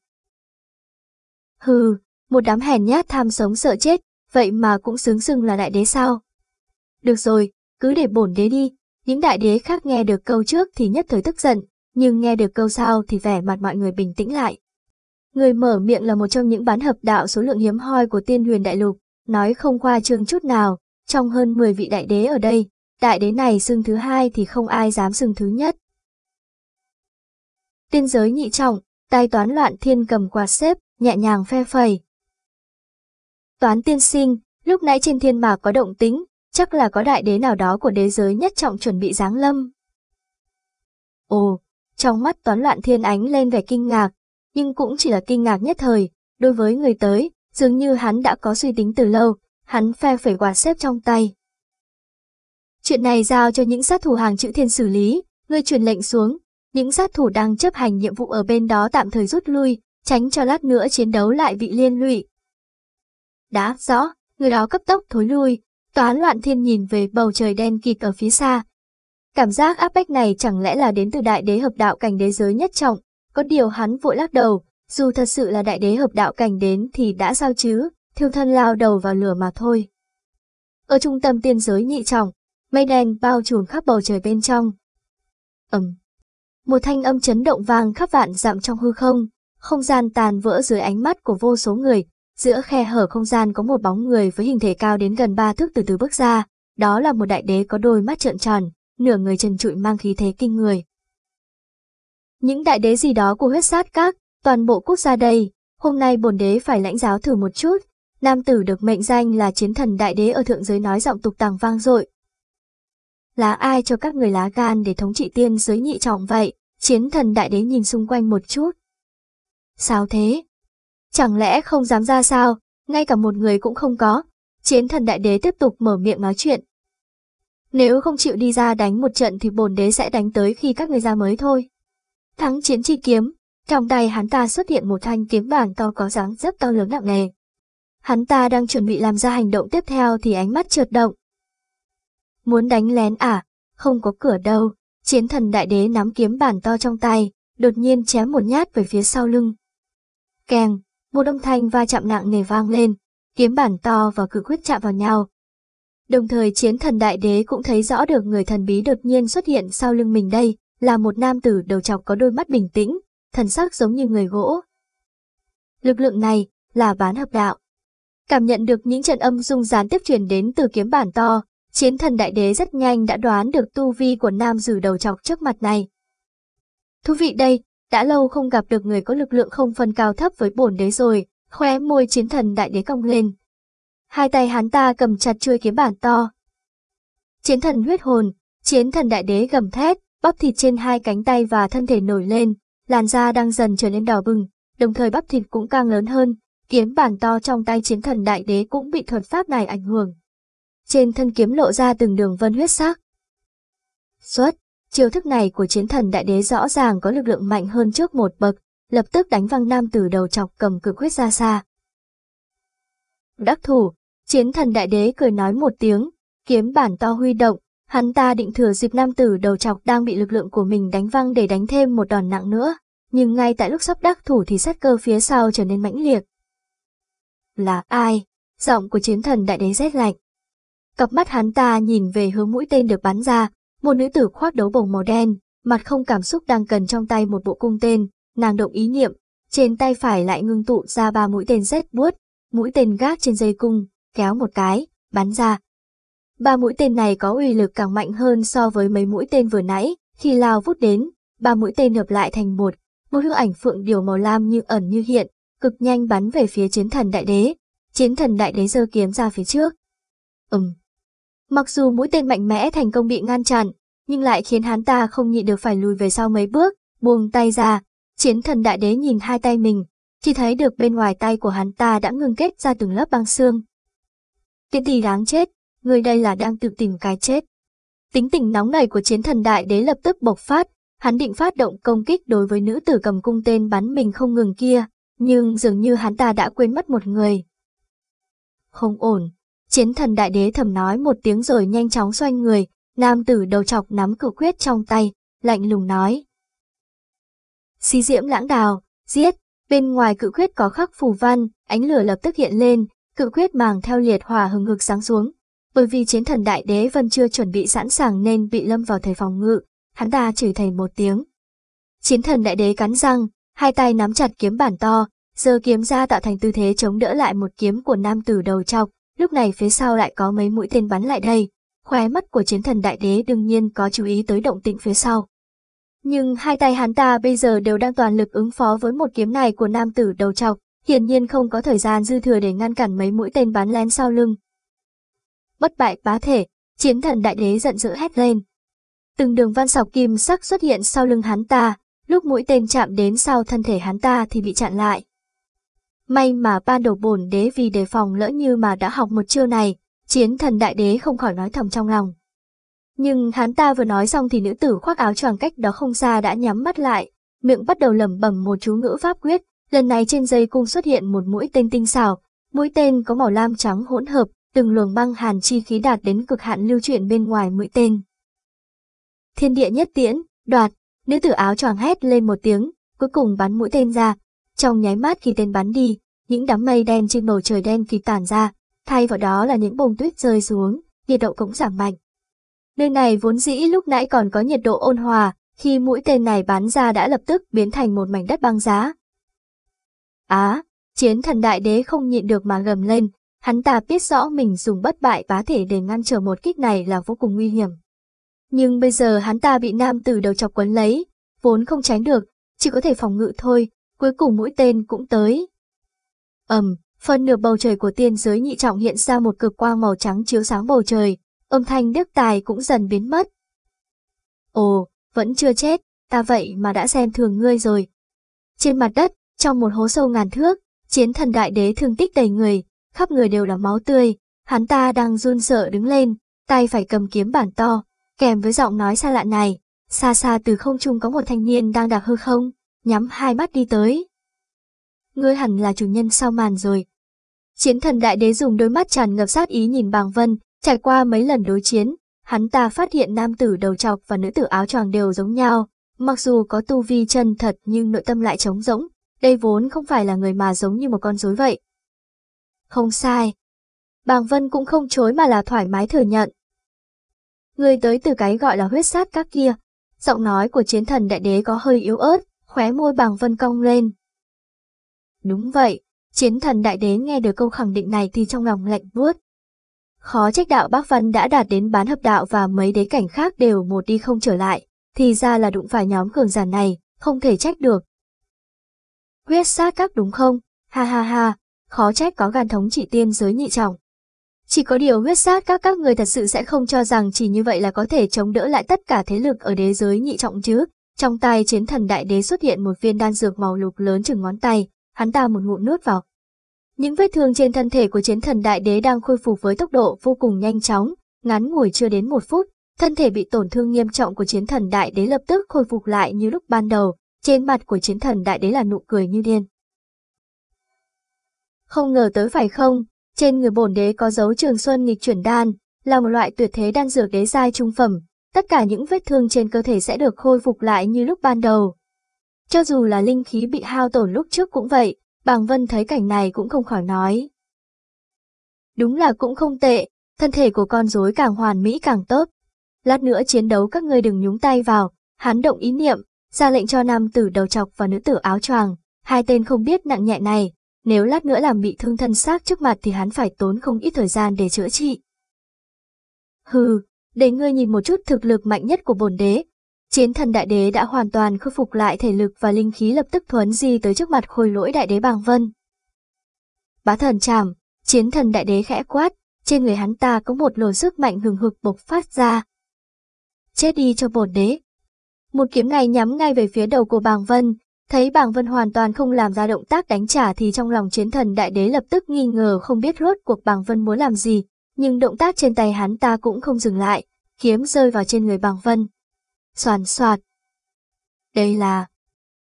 Hừ, một đám hèn nhát tham sống sợ chết, vậy mà cũng xứng xưng là đại đế sao? Được rồi, cứ để bổn đế đi, những đại đế khác nghe được câu trước thì nhất thời tức giận, nhưng nghe được câu sau thì vẻ mặt mọi người bình tĩnh lại. Người mở miệng là một trong những bán hợp đạo số lượng hiếm hoi của tiên huyền đại lục, nói không khoa trương chút nào, trong hơn 10 vị đại đế ở đây, đại đế này xưng thứ hai thì không ai dám xưng thứ nhất. Tiên giới nhị trọng, tai toán loạn thiên cầm quạt xếp, nhẹ nhàng phe phẩy. Toán tiên sinh, lúc nãy trên thiên mạc có động tính, chắc là có đại đế nào đó của đế giới nhất trọng chuẩn bị giáng lâm. Ồ, trong mắt toán loạn thiên ánh lên vẻ kinh ngạc, nhưng cũng chỉ là kinh ngạc nhất thời. Đối với người tới, dường như hắn đã có suy tính từ lâu, hắn phe phẩy quạt xếp trong tay. Chuyện này giao cho những sát thủ hàng chữ thiên xử lý, người truyền lệnh xuống, những sát thủ đang chấp hành nhiệm vụ ở bên đó tạm thời rút lui, tránh cho lát nữa chiến đấu lại bị liên lụy. Đã rõ, người đó cấp tốc thối lui, toán loạn thiên nhìn về bầu trời đen kịt ở phía xa. Cảm giác áp bách này chẳng lẽ là đến từ đại đế hợp đạo cảnh đế giới nhất trọng, có điều hắn vội lắc đầu, dù thật sự là đại đế hợp đạo cảnh đến thì đã sao chứ, thiêu thân lao đầu vào lửa mà thôi. Ở trung tâm tiên giới nhị trọng, mây đen bao trùm khắp bầu trời bên trong. Ẩm. Một thanh âm chấn động vang khắp vạn dặm trong hư không, không gian tàn vỡ dưới ánh mắt của vô số người, giữa khe hở không gian có một bóng người với hình thể cao đến gần ba thước từ từ bước ra, đó là một đại đế có đôi mắt trợn tròn, nửa người trần trụi mang khí thế kinh người những đại đế gì đó của huyết sát các, toàn bộ quốc gia đây, hôm nay bổn đế phải lãnh giáo thử một chút. Nam tử được mệnh danh là chiến thần đại đế ở thượng giới nói giọng tục tàng vang dội. Là ai cho các người lá gan để thống trị tiên giới nhị trọng vậy? Chiến thần đại đế nhìn xung quanh một chút. Sao thế? Chẳng lẽ không dám ra sao, ngay cả một người cũng không có. Chiến thần đại đế tiếp tục mở miệng nói chuyện. Nếu không chịu đi ra đánh một trận thì bổn đế sẽ đánh tới khi các người ra mới thôi. Thắng chiến chi kiếm, trong tay hắn ta xuất hiện một thanh kiếm bảng to có dáng rất to lớn nặng nề. Hắn ta đang chuẩn bị làm ra hành động tiếp theo thì ánh mắt trượt động. Muốn đánh lén à? Không có cửa đâu. Chiến thần đại đế nắm kiếm bản to trong tay, đột nhiên chém một nhát về phía sau lưng. Kèng, một âm thanh va chạm nặng nề vang lên, kiếm bản to và cự quyết chạm vào nhau. Đồng thời chiến thần đại đế cũng thấy rõ được người thần bí đột nhiên xuất hiện sau lưng mình đây, là một nam tử đầu chọc có đôi mắt bình tĩnh, thần sắc giống như người gỗ. Lực lượng này là bán hợp đạo. Cảm nhận được những trận âm dung gián tiếp truyền đến từ kiếm bản to, chiến thần đại đế rất nhanh đã đoán được tu vi của nam tử đầu chọc trước mặt này. Thú vị đây, đã lâu không gặp được người có lực lượng không phân cao thấp với bổn đế rồi, khóe môi chiến thần đại đế cong lên. Hai tay hắn ta cầm chặt chuôi kiếm bản to. Chiến thần huyết hồn, chiến thần đại đế gầm thét, Bắp thịt trên hai cánh tay và thân thể nổi lên, làn da đang dần trở nên đỏ bừng, đồng thời bắp thịt cũng càng lớn hơn, kiếm bản to trong tay chiến thần đại đế cũng bị thuật pháp này ảnh hưởng. Trên thân kiếm lộ ra từng đường vân huyết sắc. Xuất, chiêu thức này của chiến thần đại đế rõ ràng có lực lượng mạnh hơn trước một bậc, lập tức đánh văng nam tử đầu chọc cầm cực huyết ra xa. Đắc thủ, chiến thần đại đế cười nói một tiếng, kiếm bản to huy động, Hắn ta định thừa dịp nam tử đầu chọc đang bị lực lượng của mình đánh văng để đánh thêm một đòn nặng nữa, nhưng ngay tại lúc sắp đắc thủ thì sát cơ phía sau trở nên mãnh liệt. Là ai? Giọng của chiến thần đại đế rét lạnh. Cặp mắt hắn ta nhìn về hướng mũi tên được bắn ra, một nữ tử khoác đấu bồng màu đen, mặt không cảm xúc đang cần trong tay một bộ cung tên, nàng động ý niệm, trên tay phải lại ngưng tụ ra ba mũi tên rét buốt, mũi tên gác trên dây cung, kéo một cái, bắn ra, Ba mũi tên này có uy lực càng mạnh hơn so với mấy mũi tên vừa nãy, khi lao vút đến, ba mũi tên hợp lại thành một, một hương ảnh phượng điều màu lam như ẩn như hiện, cực nhanh bắn về phía chiến thần đại đế. Chiến thần đại đế giơ kiếm ra phía trước. Ừm. Mặc dù mũi tên mạnh mẽ thành công bị ngăn chặn, nhưng lại khiến hắn ta không nhịn được phải lùi về sau mấy bước, buông tay ra. Chiến thần đại đế nhìn hai tay mình, chỉ thấy được bên ngoài tay của hắn ta đã ngừng kết ra từng lớp băng xương. Tiện tỷ đáng chết, người đây là đang tự tìm cái chết. Tính tình nóng này của chiến thần đại đế lập tức bộc phát, hắn định phát động công kích đối với nữ tử cầm cung tên bắn mình không ngừng kia, nhưng dường như hắn ta đã quên mất một người. Không ổn, chiến thần đại đế thầm nói một tiếng rồi nhanh chóng xoay người, nam tử đầu chọc nắm cử quyết trong tay, lạnh lùng nói. Xí diễm lãng đào, giết, bên ngoài cự quyết có khắc phù văn, ánh lửa lập tức hiện lên, cự quyết màng theo liệt hỏa hừng hực sáng xuống, bởi vì chiến thần đại đế vẫn chưa chuẩn bị sẵn sàng nên bị lâm vào thời phòng ngự, hắn ta chửi thầy một tiếng. Chiến thần đại đế cắn răng, hai tay nắm chặt kiếm bản to, giờ kiếm ra tạo thành tư thế chống đỡ lại một kiếm của nam tử đầu trọc, lúc này phía sau lại có mấy mũi tên bắn lại đây. Khóe mắt của chiến thần đại đế đương nhiên có chú ý tới động tĩnh phía sau. Nhưng hai tay hắn ta bây giờ đều đang toàn lực ứng phó với một kiếm này của nam tử đầu trọc, hiển nhiên không có thời gian dư thừa để ngăn cản mấy mũi tên bắn lén sau lưng, bất bại bá thể, chiến thần đại đế giận dữ hét lên. Từng đường văn sọc kim sắc xuất hiện sau lưng hắn ta, lúc mũi tên chạm đến sau thân thể hắn ta thì bị chặn lại. May mà ban đầu bổn đế vì đề phòng lỡ như mà đã học một chiêu này, chiến thần đại đế không khỏi nói thầm trong lòng. Nhưng hắn ta vừa nói xong thì nữ tử khoác áo choàng cách đó không xa đã nhắm mắt lại, miệng bắt đầu lẩm bẩm một chú ngữ pháp quyết, lần này trên dây cung xuất hiện một mũi tên tinh xảo, mũi tên có màu lam trắng hỗn hợp, từng luồng băng hàn chi khí đạt đến cực hạn lưu chuyển bên ngoài mũi tên. Thiên địa nhất tiễn, đoạt, nữ tử áo choàng hét lên một tiếng, cuối cùng bắn mũi tên ra. Trong nháy mắt khi tên bắn đi, những đám mây đen trên bầu trời đen kịp tản ra, thay vào đó là những bông tuyết rơi xuống, nhiệt độ cũng giảm mạnh. Nơi này vốn dĩ lúc nãy còn có nhiệt độ ôn hòa, khi mũi tên này bắn ra đã lập tức biến thành một mảnh đất băng giá. Á, à, chiến thần đại đế không nhịn được mà gầm lên, Hắn ta biết rõ mình dùng bất bại bá thể để ngăn trở một kích này là vô cùng nguy hiểm. Nhưng bây giờ hắn ta bị nam từ đầu chọc quấn lấy, vốn không tránh được, chỉ có thể phòng ngự thôi, cuối cùng mũi tên cũng tới. ầm, um, phần nửa bầu trời của tiên giới nhị trọng hiện ra một cực quang màu trắng chiếu sáng bầu trời, âm thanh đức tài cũng dần biến mất. Ồ, vẫn chưa chết, ta vậy mà đã xem thường ngươi rồi. Trên mặt đất, trong một hố sâu ngàn thước, chiến thần đại đế thương tích đầy người, khắp người đều là máu tươi, hắn ta đang run sợ đứng lên, tay phải cầm kiếm bản to, kèm với giọng nói xa lạ này, xa xa từ không trung có một thanh niên đang đạp hư không, nhắm hai mắt đi tới. Ngươi hẳn là chủ nhân sau màn rồi. Chiến thần đại đế dùng đôi mắt tràn ngập sát ý nhìn Bàng Vân, trải qua mấy lần đối chiến, hắn ta phát hiện nam tử đầu trọc và nữ tử áo choàng đều giống nhau, mặc dù có tu vi chân thật nhưng nội tâm lại trống rỗng, đây vốn không phải là người mà giống như một con rối vậy. Không sai. Bàng Vân cũng không chối mà là thoải mái thừa nhận. Người tới từ cái gọi là huyết sát các kia. Giọng nói của chiến thần đại đế có hơi yếu ớt, khóe môi bàng Vân cong lên. Đúng vậy, chiến thần đại đế nghe được câu khẳng định này thì trong lòng lạnh buốt. Khó trách đạo Bác vân đã đạt đến bán hợp đạo và mấy đế cảnh khác đều một đi không trở lại, thì ra là đụng phải nhóm cường giả này, không thể trách được. Huyết sát các đúng không? Ha ha ha, khó trách có gan thống trị tiên giới nhị trọng. Chỉ có điều huyết sát các các người thật sự sẽ không cho rằng chỉ như vậy là có thể chống đỡ lại tất cả thế lực ở đế giới nhị trọng chứ. Trong tay chiến thần đại đế xuất hiện một viên đan dược màu lục lớn chừng ngón tay, hắn ta một ngụm nuốt vào. Những vết thương trên thân thể của chiến thần đại đế đang khôi phục với tốc độ vô cùng nhanh chóng, ngắn ngủi chưa đến một phút, thân thể bị tổn thương nghiêm trọng của chiến thần đại đế lập tức khôi phục lại như lúc ban đầu, trên mặt của chiến thần đại đế là nụ cười như điên không ngờ tới phải không? Trên người bổn đế có dấu trường xuân nghịch chuyển đan, là một loại tuyệt thế đan dược đế giai trung phẩm, tất cả những vết thương trên cơ thể sẽ được khôi phục lại như lúc ban đầu. Cho dù là linh khí bị hao tổn lúc trước cũng vậy, Bàng Vân thấy cảnh này cũng không khỏi nói. Đúng là cũng không tệ, thân thể của con rối càng hoàn mỹ càng tốt. Lát nữa chiến đấu các ngươi đừng nhúng tay vào, hắn động ý niệm, ra lệnh cho nam tử đầu chọc và nữ tử áo choàng, hai tên không biết nặng nhẹ này, nếu lát nữa làm bị thương thân xác trước mặt thì hắn phải tốn không ít thời gian để chữa trị. Hừ, để ngươi nhìn một chút thực lực mạnh nhất của bổn đế. Chiến thần đại đế đã hoàn toàn khôi phục lại thể lực và linh khí lập tức thuấn di tới trước mặt khôi lỗi đại đế Bàng Vân. Bá thần chàm, chiến thần đại đế khẽ quát, trên người hắn ta có một luồng sức mạnh hừng hực bộc phát ra. Chết đi cho bổn đế. Một kiếm này nhắm ngay về phía đầu của Bàng Vân, Thấy Bàng vân hoàn toàn không làm ra động tác đánh trả thì trong lòng chiến thần đại đế lập tức nghi ngờ không biết rốt cuộc Bàng vân muốn làm gì, nhưng động tác trên tay hắn ta cũng không dừng lại, kiếm rơi vào trên người Bàng vân. Soàn soạt. Đây là...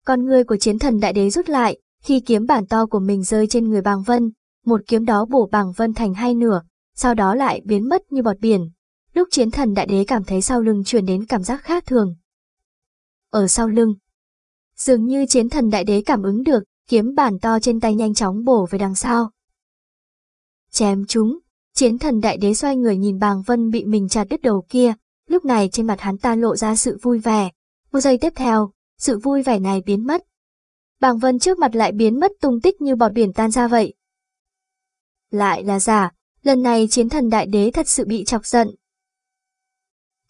Con người của chiến thần đại đế rút lại, khi kiếm bản to của mình rơi trên người bàng vân, một kiếm đó bổ bàng vân thành hai nửa, sau đó lại biến mất như bọt biển. Lúc chiến thần đại đế cảm thấy sau lưng chuyển đến cảm giác khác thường. Ở sau lưng, Dường như chiến thần đại đế cảm ứng được, kiếm bản to trên tay nhanh chóng bổ về đằng sau. Chém chúng, chiến thần đại đế xoay người nhìn bàng vân bị mình chặt đứt đầu kia, lúc này trên mặt hắn ta lộ ra sự vui vẻ. Một giây tiếp theo, sự vui vẻ này biến mất. Bàng vân trước mặt lại biến mất tung tích như bọt biển tan ra vậy. Lại là giả, lần này chiến thần đại đế thật sự bị chọc giận.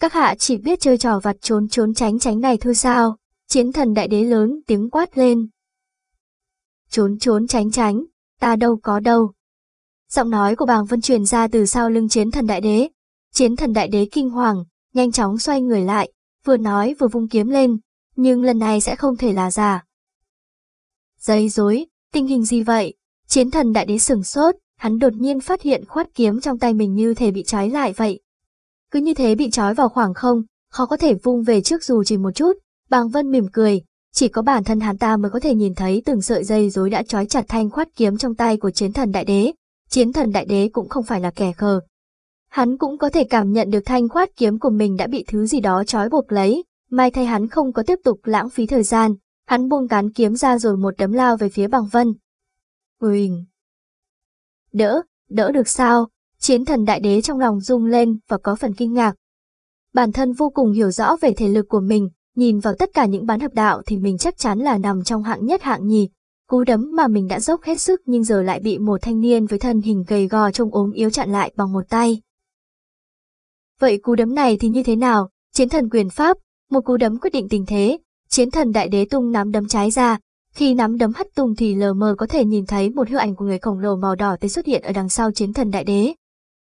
Các hạ chỉ biết chơi trò vặt trốn trốn tránh tránh này thôi sao? chiến thần đại đế lớn tiếng quát lên. Trốn trốn tránh tránh, ta đâu có đâu. Giọng nói của bàng vân truyền ra từ sau lưng chiến thần đại đế. Chiến thần đại đế kinh hoàng, nhanh chóng xoay người lại, vừa nói vừa vung kiếm lên, nhưng lần này sẽ không thể là giả. Dây dối, tình hình gì vậy? Chiến thần đại đế sửng sốt, hắn đột nhiên phát hiện khoát kiếm trong tay mình như thể bị trói lại vậy. Cứ như thế bị trói vào khoảng không, khó có thể vung về trước dù chỉ một chút, Bàng Vân mỉm cười, chỉ có bản thân hắn ta mới có thể nhìn thấy từng sợi dây rối đã trói chặt thanh khoát kiếm trong tay của chiến thần đại đế. Chiến thần đại đế cũng không phải là kẻ khờ. Hắn cũng có thể cảm nhận được thanh khoát kiếm của mình đã bị thứ gì đó trói buộc lấy, may thay hắn không có tiếp tục lãng phí thời gian, hắn buông cán kiếm ra rồi một đấm lao về phía Bàng vân. Uỳnh! Đỡ, đỡ được sao? Chiến thần đại đế trong lòng rung lên và có phần kinh ngạc. Bản thân vô cùng hiểu rõ về thể lực của mình, Nhìn vào tất cả những bán hợp đạo thì mình chắc chắn là nằm trong hạng nhất hạng nhì. Cú đấm mà mình đã dốc hết sức nhưng giờ lại bị một thanh niên với thân hình gầy gò trông ốm yếu chặn lại bằng một tay. Vậy cú đấm này thì như thế nào? Chiến thần quyền Pháp, một cú đấm quyết định tình thế. Chiến thần đại đế tung nắm đấm trái ra. Khi nắm đấm hất tung thì lờ mờ có thể nhìn thấy một hư ảnh của người khổng lồ màu đỏ tê xuất hiện ở đằng sau chiến thần đại đế.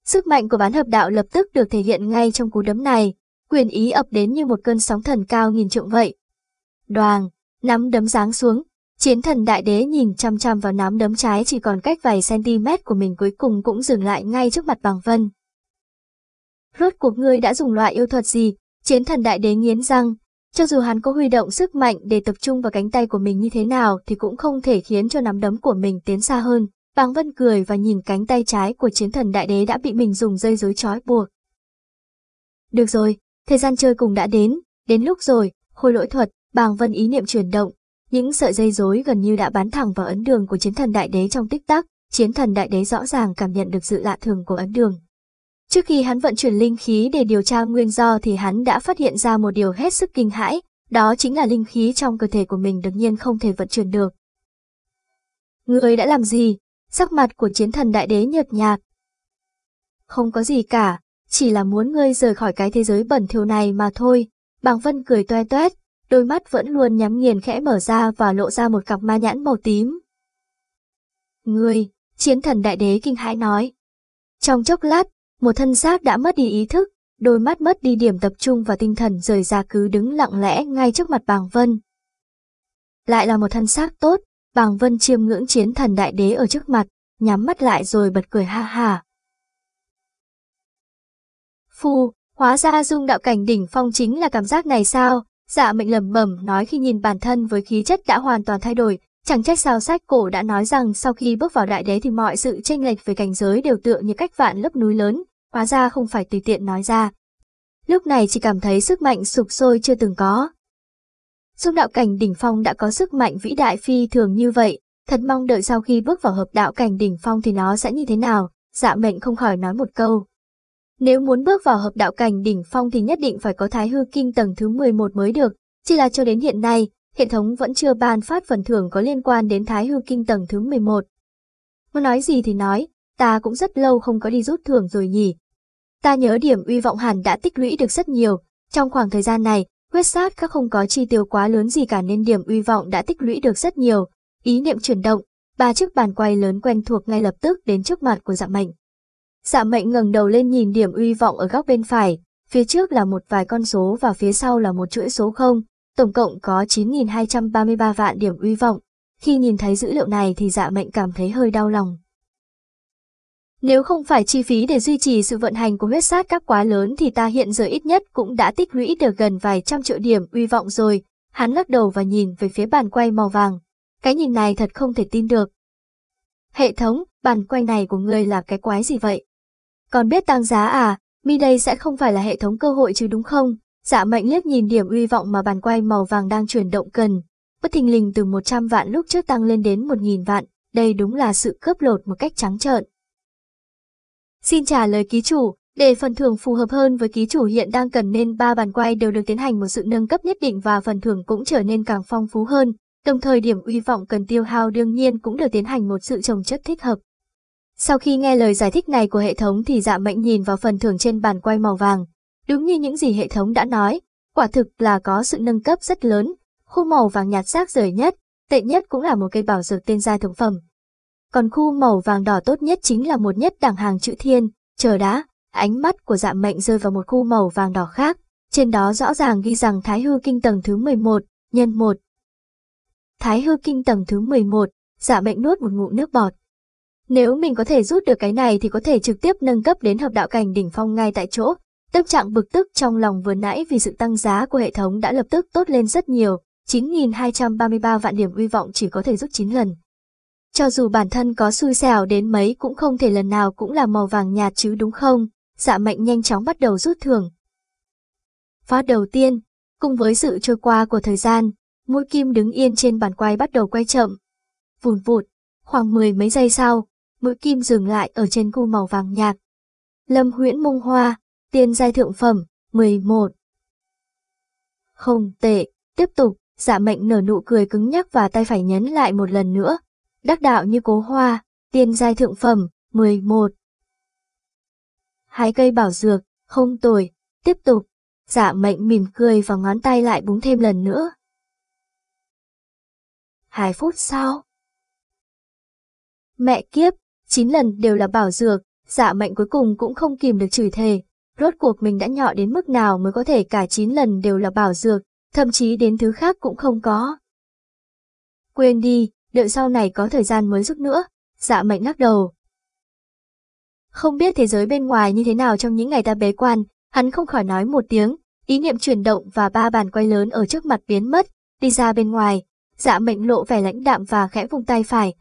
Sức mạnh của bán hợp đạo lập tức được thể hiện ngay trong cú đấm này, quyền ý ập đến như một cơn sóng thần cao nghìn trượng vậy. Đoàn, nắm đấm giáng xuống, chiến thần đại đế nhìn chăm chăm vào nắm đấm trái chỉ còn cách vài cm của mình cuối cùng cũng dừng lại ngay trước mặt bằng vân. Rốt cuộc ngươi đã dùng loại yêu thuật gì, chiến thần đại đế nghiến răng, cho dù hắn có huy động sức mạnh để tập trung vào cánh tay của mình như thế nào thì cũng không thể khiến cho nắm đấm của mình tiến xa hơn. Bàng Vân cười và nhìn cánh tay trái của chiến thần đại đế đã bị mình dùng dây dối trói buộc. Được rồi, Thời gian chơi cùng đã đến, đến lúc rồi, khôi lỗi thuật, bàng vân ý niệm chuyển động, những sợi dây rối gần như đã bắn thẳng vào ấn đường của chiến thần đại đế trong tích tắc, chiến thần đại đế rõ ràng cảm nhận được sự lạ thường của ấn đường. Trước khi hắn vận chuyển linh khí để điều tra nguyên do thì hắn đã phát hiện ra một điều hết sức kinh hãi, đó chính là linh khí trong cơ thể của mình đương nhiên không thể vận chuyển được. Người đã làm gì? Sắc mặt của chiến thần đại đế nhợt nhạt. Không có gì cả, chỉ là muốn ngươi rời khỏi cái thế giới bẩn thỉu này mà thôi. Bàng Vân cười toe toét, đôi mắt vẫn luôn nhắm nghiền khẽ mở ra và lộ ra một cặp ma nhãn màu tím. Ngươi, chiến thần đại đế kinh hãi nói. Trong chốc lát, một thân xác đã mất đi ý thức, đôi mắt mất đi điểm tập trung và tinh thần rời ra cứ đứng lặng lẽ ngay trước mặt Bàng Vân. Lại là một thân xác tốt, Bàng Vân chiêm ngưỡng chiến thần đại đế ở trước mặt, nhắm mắt lại rồi bật cười ha ha. Phu, hóa ra dung đạo cảnh đỉnh phong chính là cảm giác này sao? Dạ mệnh lầm bẩm nói khi nhìn bản thân với khí chất đã hoàn toàn thay đổi, chẳng trách sao sách cổ đã nói rằng sau khi bước vào đại đế thì mọi sự tranh lệch về cảnh giới đều tựa như cách vạn lớp núi lớn, hóa ra không phải tùy tiện nói ra. Lúc này chỉ cảm thấy sức mạnh sụp sôi chưa từng có. Dung đạo cảnh đỉnh phong đã có sức mạnh vĩ đại phi thường như vậy, thật mong đợi sau khi bước vào hợp đạo cảnh đỉnh phong thì nó sẽ như thế nào, dạ mệnh không khỏi nói một câu. Nếu muốn bước vào hợp đạo cảnh đỉnh phong thì nhất định phải có thái hư kinh tầng thứ 11 mới được, chỉ là cho đến hiện nay, hệ thống vẫn chưa ban phát phần thưởng có liên quan đến thái hư kinh tầng thứ 11. Muốn nói gì thì nói, ta cũng rất lâu không có đi rút thưởng rồi nhỉ. Ta nhớ điểm uy vọng hẳn đã tích lũy được rất nhiều, trong khoảng thời gian này, huyết sát các không có chi tiêu quá lớn gì cả nên điểm uy vọng đã tích lũy được rất nhiều. Ý niệm chuyển động, ba chiếc bàn quay lớn quen thuộc ngay lập tức đến trước mặt của dạ mạnh. Dạ mệnh ngẩng đầu lên nhìn điểm uy vọng ở góc bên phải, phía trước là một vài con số và phía sau là một chuỗi số không, tổng cộng có 9.233 vạn điểm uy vọng. Khi nhìn thấy dữ liệu này thì dạ mệnh cảm thấy hơi đau lòng. Nếu không phải chi phí để duy trì sự vận hành của huyết sát các quá lớn thì ta hiện giờ ít nhất cũng đã tích lũy được gần vài trăm triệu điểm uy vọng rồi. Hắn lắc đầu và nhìn về phía bàn quay màu vàng. Cái nhìn này thật không thể tin được. Hệ thống, bàn quay này của người là cái quái gì vậy? Còn biết tăng giá à, mi đây sẽ không phải là hệ thống cơ hội chứ đúng không? Dạ mạnh liếc nhìn điểm uy vọng mà bàn quay màu vàng đang chuyển động cần. Bất thình lình từ 100 vạn lúc trước tăng lên đến 1.000 vạn, đây đúng là sự cướp lột một cách trắng trợn. Xin trả lời ký chủ, để phần thưởng phù hợp hơn với ký chủ hiện đang cần nên ba bàn quay đều được tiến hành một sự nâng cấp nhất định và phần thưởng cũng trở nên càng phong phú hơn, đồng thời điểm uy vọng cần tiêu hao đương nhiên cũng được tiến hành một sự trồng chất thích hợp. Sau khi nghe lời giải thích này của hệ thống thì dạ mệnh nhìn vào phần thưởng trên bàn quay màu vàng. Đúng như những gì hệ thống đã nói, quả thực là có sự nâng cấp rất lớn, khu màu vàng nhạt rác rời nhất, tệ nhất cũng là một cây bảo dược tên gia thượng phẩm. Còn khu màu vàng đỏ tốt nhất chính là một nhất đẳng hàng chữ thiên, chờ đã, ánh mắt của dạ mệnh rơi vào một khu màu vàng đỏ khác, trên đó rõ ràng ghi rằng Thái Hư Kinh tầng thứ 11, nhân 1. Thái Hư Kinh tầng thứ 11, dạ mệnh nuốt một ngụm nước bọt, nếu mình có thể rút được cái này thì có thể trực tiếp nâng cấp đến hợp đạo cảnh đỉnh phong ngay tại chỗ. Tâm trạng bực tức trong lòng vừa nãy vì sự tăng giá của hệ thống đã lập tức tốt lên rất nhiều, 9.233 vạn điểm uy vọng chỉ có thể rút 9 lần. Cho dù bản thân có xui xẻo đến mấy cũng không thể lần nào cũng là màu vàng nhạt chứ đúng không, dạ mệnh nhanh chóng bắt đầu rút thưởng. Phát đầu tiên, cùng với sự trôi qua của thời gian, mũi kim đứng yên trên bàn quay bắt đầu quay chậm. Vùn vụt, khoảng mười mấy giây sau, mũi kim dừng lại ở trên cu màu vàng nhạt. Lâm huyễn mông hoa, Tiên giai thượng phẩm, 11. Không tệ, tiếp tục, dạ mệnh nở nụ cười cứng nhắc và tay phải nhấn lại một lần nữa. Đắc đạo như cố hoa, Tiên giai thượng phẩm, 11. Hái cây bảo dược, không tồi, tiếp tục, dạ mệnh mỉm cười và ngón tay lại búng thêm lần nữa. Hai phút sau. Mẹ kiếp, chín lần đều là bảo dược, dạ mạnh cuối cùng cũng không kìm được chửi thề. Rốt cuộc mình đã nhọ đến mức nào mới có thể cả chín lần đều là bảo dược, thậm chí đến thứ khác cũng không có. Quên đi, đợi sau này có thời gian mới giúp nữa, dạ mạnh lắc đầu. Không biết thế giới bên ngoài như thế nào trong những ngày ta bế quan, hắn không khỏi nói một tiếng, ý niệm chuyển động và ba bàn quay lớn ở trước mặt biến mất, đi ra bên ngoài, dạ mệnh lộ vẻ lãnh đạm và khẽ vùng tay phải,